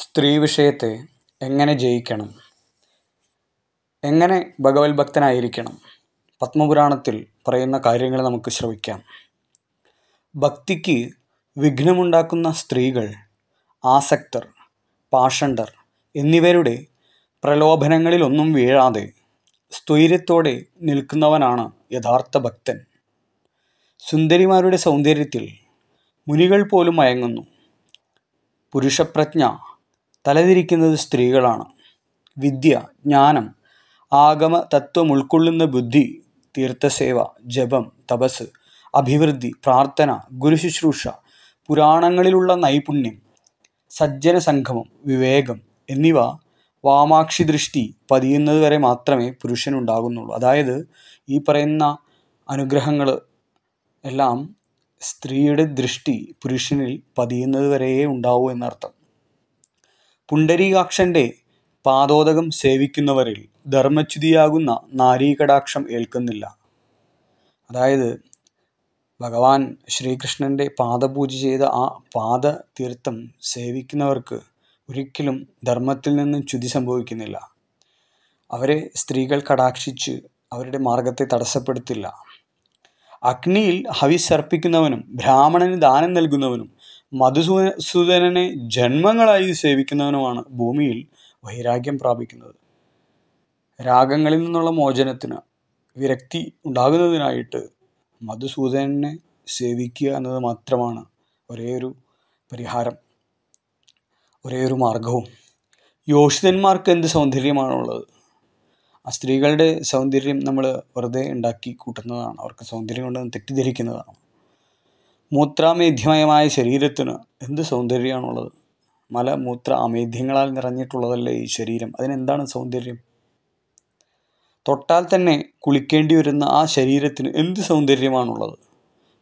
സ്ത്രീ വിഷയത്തെ എങ്ങനെ ജയിക്കണം എങ്ങനെ ഭഗവത് ഭക്തനായിരിക്കണം പത്മപുരാണത്തിൽ പറയുന്ന കാര്യങ്ങൾ നമുക്ക് ശ്രവിക്കാം ഭക്തിക്ക് വിഘ്നമുണ്ടാക്കുന്ന സ്ത്രീകൾ ആസക്തർ പാഷണ്ടർ എന്നിവരുടെ പ്രലോഭനങ്ങളിലൊന്നും വീഴാതെ സ്ഥൈര്യത്തോടെ നിൽക്കുന്നവനാണ് യഥാർത്ഥ ഭക്തൻ സുന്ദരിമാരുടെ സൗന്ദര്യത്തിൽ മുനികൾ പോലും മയങ്ങുന്നു പുരുഷപ്രജ്ഞ തലതിരിക്കുന്നത് സ്ത്രീകളാണ് വിദ്യ ജ്ഞാനം ആഗമ തത്വം ഉൾക്കൊള്ളുന്ന ബുദ്ധി തീർത്ഥസേവ ജപം തപസ് അഭിവൃദ്ധി പ്രാർത്ഥന ഗുരുശുശ്രൂഷ പുരാണങ്ങളിലുള്ള നൈപുണ്യം സജ്ജന സംഗമം വിവേകം എന്നിവ വാമാക്ഷി ദൃഷ്ടി പതിയുന്നത് വരെ മാത്രമേ പുരുഷനുണ്ടാകുന്നുള്ളൂ അതായത് ഈ പറയുന്ന അനുഗ്രഹങ്ങൾ എല്ലാം സ്ത്രീയുടെ ദൃഷ്ടി പുരുഷനിൽ പതിയുന്നത് വരെയേ ഉണ്ടാവൂ എന്നർത്ഥം പുണ്ടരീകാക്ഷൻ്റെ പാദോദകം സേവിക്കുന്നവരിൽ ധർമ്മച്യുതിയാകുന്ന നാരീകടാക്ഷം ഏൽക്കുന്നില്ല അതായത് ഭഗവാൻ ശ്രീകൃഷ്ണൻ്റെ പാദപൂജ ചെയ്ത ആ പാദ തീർത്ഥം സേവിക്കുന്നവർക്ക് ഒരിക്കലും ധർമ്മത്തിൽ നിന്നും ചുതി സംഭവിക്കുന്നില്ല അവരെ സ്ത്രീകൾ കടാക്ഷിച്ച് അവരുടെ മാർഗത്തെ തടസ്സപ്പെടുത്തില്ല അഗ്നിയിൽ ഹവിസർപ്പിക്കുന്നവനും ബ്രാഹ്മണന് ദാനം നൽകുന്നവനും മധുസൂദനനെ ജന്മങ്ങളായി സേവിക്കുന്നവനുമാണ് ഭൂമിയിൽ വൈരാഗ്യം പ്രാപിക്കുന്നത് രാഗങ്ങളിൽ നിന്നുള്ള മോചനത്തിന് വിരക്തി ഉണ്ടാകുന്നതിനായിട്ട് മധുസൂദനെ സേവിക്കുക എന്നത് മാത്രമാണ് ഒരേ ഒരു പരിഹാരം ഒരേ ഒരു മാർഗവും യോഷിതന്മാർക്ക് എന്ത് സൗന്ദര്യമാണുള്ളത് ആ സ്ത്രീകളുടെ സൗന്ദര്യം നമ്മൾ വെറുതെ ഉണ്ടാക്കി കൂട്ടുന്നതാണ് അവർക്ക് സൗന്ദര്യം കൊണ്ടെന്ന് തെറ്റിദ്ധരിക്കുന്നതാണ് മൂത്രാമേധ്യമയമായ ശരീരത്തിന് എന്ത് സൗന്ദര്യമാണുള്ളത് മല മൂത്ര അമേധ്യങ്ങളാൽ നിറഞ്ഞിട്ടുള്ളതല്ലേ ഈ ശരീരം അതിനെന്താണ് സൗന്ദര്യം തൊട്ടാൽ തന്നെ കുളിക്കേണ്ടി വരുന്ന ആ ശരീരത്തിന് എന്ത് സൗന്ദര്യമാണുള്ളത്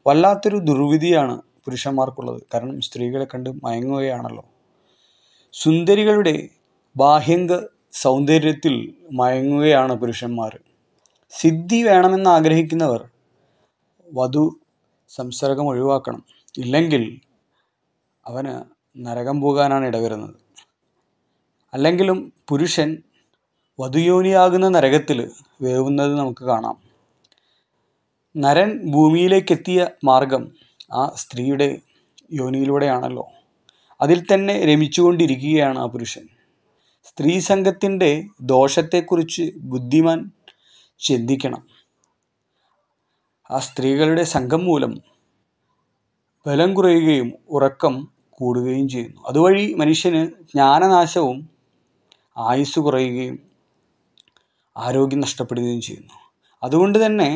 വല്ലാത്തൊരു ദുർവിധിയാണ് പുരുഷന്മാർക്കുള്ളത് കാരണം സ്ത്രീകളെ കണ്ട് മയങ്ങുകയാണല്ലോ സുന്ദരികളുടെ ബാഹ്യങ്ക സൗന്ദര്യത്തിൽ മയങ്ങുകയാണ് പുരുഷന്മാർ സിദ്ധി വേണമെന്ന് ആഗ്രഹിക്കുന്നവർ വധു സംസർഗം ഒഴിവാക്കണം ഇല്ലെങ്കിൽ അവന് നരകം പോകാനാണ് ഇടവരുന്നത് അല്ലെങ്കിലും പുരുഷൻ വധുയോനിയാകുന്ന നരകത്തിൽ വേവുന്നത് നമുക്ക് കാണാം നരൻ ഭൂമിയിലേക്കെത്തിയ മാർഗം ആ സ്ത്രീയുടെ യോനിയിലൂടെയാണല്ലോ അതിൽ തന്നെ രമിച്ചുകൊണ്ടിരിക്കുകയാണ് ആ പുരുഷൻ സ്ത്രീ സംഘത്തിൻ്റെ ദോഷത്തെക്കുറിച്ച് ബുദ്ധിമാൻ ചിന്തിക്കണം ആ സ്ത്രീകളുടെ സംഘം മൂലം ബലം കുറയുകയും ഉറക്കം കൂടുകയും ചെയ്യുന്നു അതുവഴി മനുഷ്യന് ജ്ഞാനനാശവും ആയുസ് കുറയുകയും ആരോഗ്യം നഷ്ടപ്പെടുകയും ചെയ്യുന്നു അതുകൊണ്ട് തന്നെ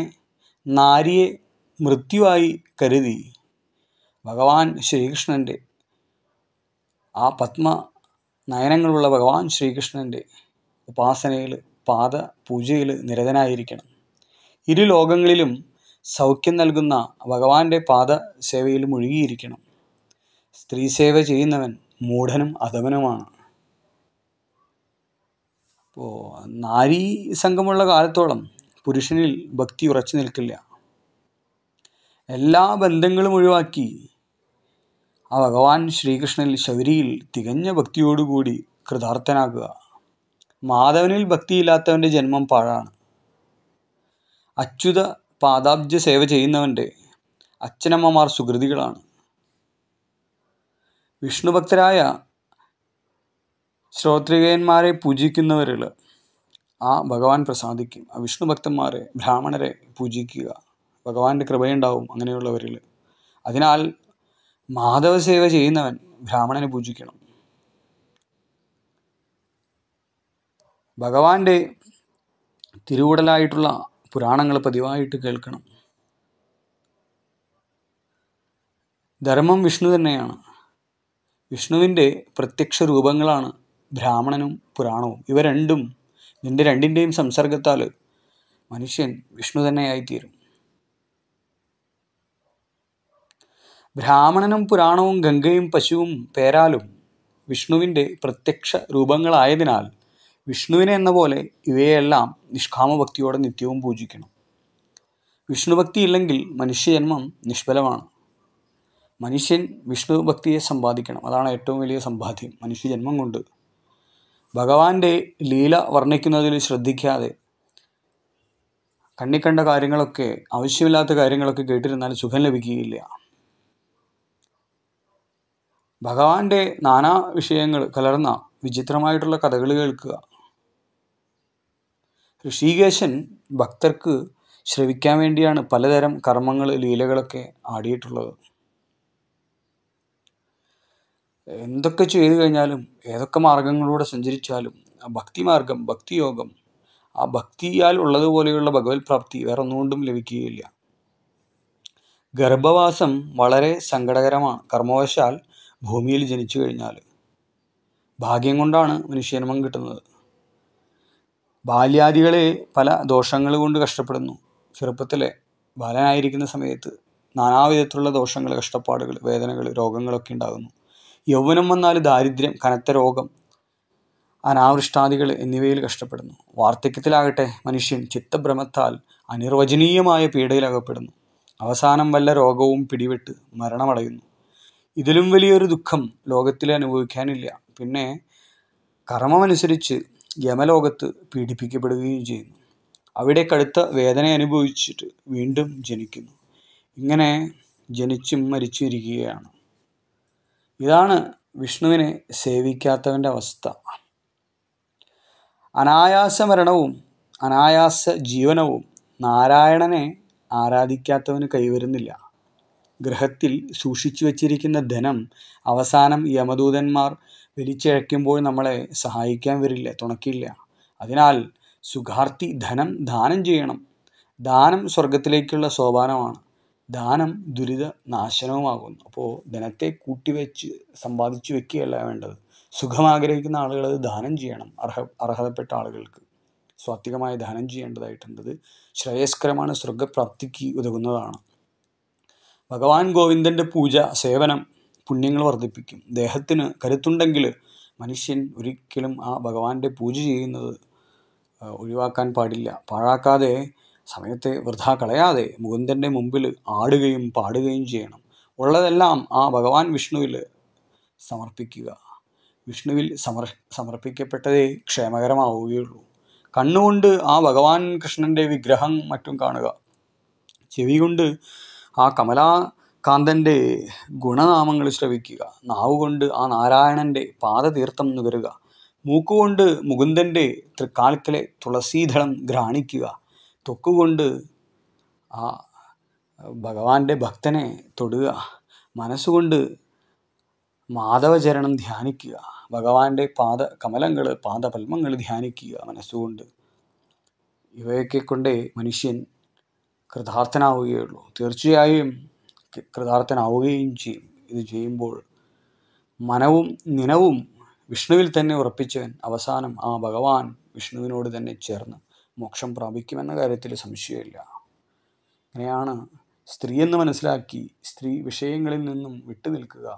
നാരിയെ മൃത്യുവായി കരുതി ഭഗവാൻ ശ്രീകൃഷ്ണൻ്റെ ആ പത്മ നയനങ്ങളുള്ള ഭഗവാൻ ശ്രീകൃഷ്ണൻ്റെ ഉപാസനയിൽ പാദ പൂജയിൽ നിരതനായിരിക്കണം ഇരു ലോകങ്ങളിലും സൗഖ്യം നൽകുന്ന ഭഗവാന്റെ പാദ സേവയിൽ മുഴുകിയിരിക്കണം സ്ത്രീ സേവ ചെയ്യുന്നവൻ മൂഢനും അധമനുമാണ് ഇപ്പോൾ നാരീ സംഘമുള്ള കാലത്തോളം പുരുഷനിൽ ഭക്തി ഉറച്ചു നിൽക്കില്ല എല്ലാ ബന്ധങ്ങളും ഒഴിവാക്കി ആ ഭഗവാൻ ശ്രീകൃഷ്ണനിൽ ശബരിയിൽ തികഞ്ഞ ഭക്തിയോടുകൂടി കൃതാർത്ഥനാക്കുക മാധവനിൽ ഭക്തിയില്ലാത്തവൻ്റെ ജന്മം പാഴാണ് അച്യുത പാദാബ്ജ സേവ ചെയ്യുന്നവൻ്റെ അച്ഛനമ്മമാർ സുഹൃതികളാണ് വിഷ്ണുഭക്തരായ ശ്രോത്രികയന്മാരെ പൂജിക്കുന്നവരിൽ ആ ഭഗവാൻ പ്രസാദിക്കും ആ വിഷ്ണുഭക്തന്മാരെ ബ്രാഹ്മണരെ പൂജിക്കുക ഭഗവാന്റെ കൃപയുണ്ടാവും അങ്ങനെയുള്ളവരിൽ അതിനാൽ മാധവ സേവ ചെയ്യുന്നവൻ ബ്രാഹ്മണനെ പൂജിക്കണം ഭഗവാന്റെ തിരുവുടലായിട്ടുള്ള പുരാണങ്ങൾ പതിവായിട്ട് കേൾക്കണം ധർമ്മം വിഷ്ണു തന്നെയാണ് വിഷ്ണുവിൻ്റെ പ്രത്യക്ഷ രൂപങ്ങളാണ് ബ്രാഹ്മണനും പുരാണവും ഇവ രണ്ടും ഇതിൻ്റെ രണ്ടിൻ്റെയും സംസർഗത്താൽ മനുഷ്യൻ വിഷ്ണു തന്നെയായിത്തീരും ബ്രാഹ്മണനും പുരാണവും ഗംഗയും പശുവും പേരാലും വിഷ്ണുവിൻ്റെ പ്രത്യക്ഷ രൂപങ്ങളായതിനാൽ വിഷ്ണുവിനെ എന്ന പോലെ ഇവയെല്ലാം നിഷ്കാമ ഭക്തിയോടെ നിത്യവും പൂജിക്കണം വിഷ്ണുഭക്തി ഇല്ലെങ്കിൽ മനുഷ്യജന്മം നിഷ്ഫലമാണ് മനുഷ്യൻ വിഷ്ണു ഭക്തിയെ സമ്പാദിക്കണം അതാണ് ഏറ്റവും വലിയ സമ്പാദ്യം മനുഷ്യജന്മം കൊണ്ട് ഭഗവാന്റെ ലീല വർണ്ണിക്കുന്നതിൽ ശ്രദ്ധിക്കാതെ കണ്ണിക്കണ്ട കാര്യങ്ങളൊക്കെ ആവശ്യമില്ലാത്ത കാര്യങ്ങളൊക്കെ കേട്ടിരുന്നാൽ സുഖം ലഭിക്കുകയില്ല ഭഗവാന്റെ നാനാ വിഷയങ്ങൾ കലർന്ന വിചിത്രമായിട്ടുള്ള കഥകൾ കേൾക്കുക ഋഷികേശൻ ഭക്തർക്ക് ശ്രവിക്കാൻ വേണ്ടിയാണ് പലതരം കർമ്മങ്ങൾ ലീലകളൊക്കെ ആടിയിട്ടുള്ളത് എന്തൊക്കെ ചെയ്തു കഴിഞ്ഞാലും ഏതൊക്കെ മാർഗങ്ങളിലൂടെ സഞ്ചരിച്ചാലും ആ ഭക്തിമാർഗം ഭക്തിയോഗം ആ ഭക്തിയാൽ ഉള്ളതുപോലെയുള്ള ഭഗവത് പ്രാപ്തി വേറെ ഒന്നുകൊണ്ടും ലഭിക്കുകയില്ല ഗർഭവാസം വളരെ സങ്കടകരമാണ് കർമ്മവശാൽ ഭൂമിയിൽ ജനിച്ചു കഴിഞ്ഞാൽ ഭാഗ്യം കൊണ്ടാണ് മനുഷ്യജന്മം കിട്ടുന്നത് ബാല്യാദികൾ പല ദോഷങ്ങൾ കൊണ്ട് കഷ്ടപ്പെടുന്നു ചെറുപ്പത്തിൽ ബാലനായിരിക്കുന്ന സമയത്ത് നാനാവിധത്തിലുള്ള ദോഷങ്ങൾ കഷ്ടപ്പാടുകൾ വേദനകൾ രോഗങ്ങളൊക്കെ ഉണ്ടാകുന്നു യൗവനം വന്നാൽ ദാരിദ്ര്യം കനത്ത രോഗം അനാവൃഷ്ടാദികൾ എന്നിവയിൽ കഷ്ടപ്പെടുന്നു വാർദ്ധക്യത്തിലാകട്ടെ മനുഷ്യൻ ചിത്തഭ്രമത്താൽ അനിർവചനീയമായ പീഡയിലകപ്പെടുന്നു അവസാനം വല്ല രോഗവും പിടിവിട്ട് മരണമടയുന്നു ഇതിലും വലിയൊരു ദുഃഖം ലോകത്തിൽ അനുഭവിക്കാനില്ല പിന്നെ കർമ്മമനുസരിച്ച് യമലോകത്ത് പീഡിപ്പിക്കപ്പെടുകയും ചെയ്യുന്നു അവിടെ കടുത്ത വേദന അനുഭവിച്ചിട്ട് വീണ്ടും ജനിക്കുന്നു ഇങ്ങനെ ജനിച്ചും മരിച്ചിരിക്കുകയാണ് ഇതാണ് വിഷ്ണുവിനെ സേവിക്കാത്തവൻ്റെ അവസ്ഥ അനായാസ മരണവും അനായാസ ജീവനവും നാരായണനെ ആരാധിക്കാത്തവന് കൈവരുന്നില്ല ഗ്രഹത്തിൽ സൂക്ഷിച്ചു വച്ചിരിക്കുന്ന ധനം അവസാനം യമദൂതന്മാർ വലിച്ചിഴയ്ക്കുമ്പോൾ നമ്മളെ സഹായിക്കാൻ വരില്ല തുണക്കില്ല അതിനാൽ സുഖാർത്ഥി ധനം ദാനം ചെയ്യണം ദാനം സ്വർഗത്തിലേക്കുള്ള സോപാനമാണ് ദാനം ദുരിത നാശനവുമാകുന്നു അപ്പോൾ ധനത്തെ കൂട്ടിവെച്ച് സമ്പാദിച്ചു വെക്കുകയല്ല വേണ്ടത് സുഖം ആഗ്രഹിക്കുന്ന ആളുകൾ അത് ദാനം ചെയ്യണം അർഹ അർഹതപ്പെട്ട ആളുകൾക്ക് സ്വാത്വികമായ ദാനം ചെയ്യേണ്ടതായിട്ടുണ്ടത് ശ്രേയസ്കരമാണ് സ്വർഗപ്രാപ്തിക്ക് ഉതകുന്നതാണ് ഭഗവാൻ ഗോവിന്ദൻ്റെ പൂജ സേവനം പുണ്യങ്ങൾ വർദ്ധിപ്പിക്കും ദേഹത്തിന് കരുത്തുണ്ടെങ്കിൽ മനുഷ്യൻ ഒരിക്കലും ആ ഭഗവാന്റെ പൂജ ചെയ്യുന്നത് ഒഴിവാക്കാൻ പാടില്ല പാഴാക്കാതെ സമയത്തെ വൃഥാ കളയാതെ മുകുന്ദൻ്റെ മുമ്പിൽ ആടുകയും പാടുകയും ചെയ്യണം ഉള്ളതെല്ലാം ആ ഭഗവാൻ വിഷ്ണുവിൽ സമർപ്പിക്കുക വിഷ്ണുവിൽ സമർ സമർപ്പിക്കപ്പെട്ടതേ ക്ഷേമകരമാവുകയുള്ളൂ കണ്ണുകൊണ്ട് ആ ഭഗവാൻ കൃഷ്ണൻ്റെ വിഗ്രഹം മറ്റും കാണുക ചെവി കൊണ്ട് ആ കമലാ കാന്തൻ്റെ ഗുണനാമങ്ങൾ ശ്രവിക്കുക നാവുകൊണ്ട് ആ നാരായണൻ്റെ പാദതീർത്ഥം നുകരുക മൂക്കുകൊണ്ട് മുകുന്ദൻ്റെ തൃക്കാൽക്കലെ തുളസീധളം ഘ്രാണിക്കുക തൊക്കുകൊണ്ട് ആ ഭഗവാന്റെ ഭക്തനെ തൊടുക മനസ്സുകൊണ്ട് മാധവചരണം ധ്യാനിക്കുക ഭഗവാന്റെ പാദ കമലങ്ങൾ പാദപത്മങ്ങൾ ധ്യാനിക്കുക മനസ്സുകൊണ്ട് ഇവയൊക്കെ കൊണ്ടേ മനുഷ്യൻ കൃതാർത്ഥനാവുകയുള്ളൂ തീർച്ചയായും കൃതാർത്ഥനാവുകയും ചെയ്യും ഇത് ചെയ്യുമ്പോൾ മനവും നിനവും വിഷ്ണുവിൽ തന്നെ ഉറപ്പിച്ചവൻ അവസാനം ആ ഭഗവാൻ വിഷ്ണുവിനോട് തന്നെ ചേർന്ന് മോക്ഷം പ്രാപിക്കുമെന്ന കാര്യത്തിൽ സംശയമില്ല അങ്ങനെയാണ് സ്ത്രീ എന്ന് മനസ്സിലാക്കി സ്ത്രീ വിഷയങ്ങളിൽ നിന്നും വിട്ടുനിൽക്കുക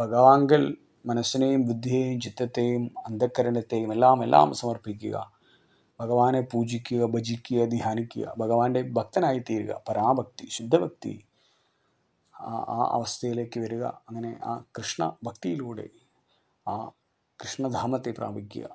ഭഗവാങ്കൽ മനസ്സിനെയും ബുദ്ധിയെയും ചിത്തത്തെയും അന്ധക്കരണത്തെയും എല്ലാം എല്ലാം സമർപ്പിക്കുക ഭഗവാനെ പൂജിക്കുക ഭജിക്കുക ധ്യാനിക്കുക ഭഗവാന്റെ ഭക്തനായി തീരുക പരാഭക്തി ശുദ്ധഭക്തി ആ അവസ്ഥയിലേക്ക് വരിക അങ്ങനെ ആ കൃഷ്ണ ഭക്തിയിലൂടെ ആ കൃഷ്ണധാമത്തെ പ്രാപിക്കുക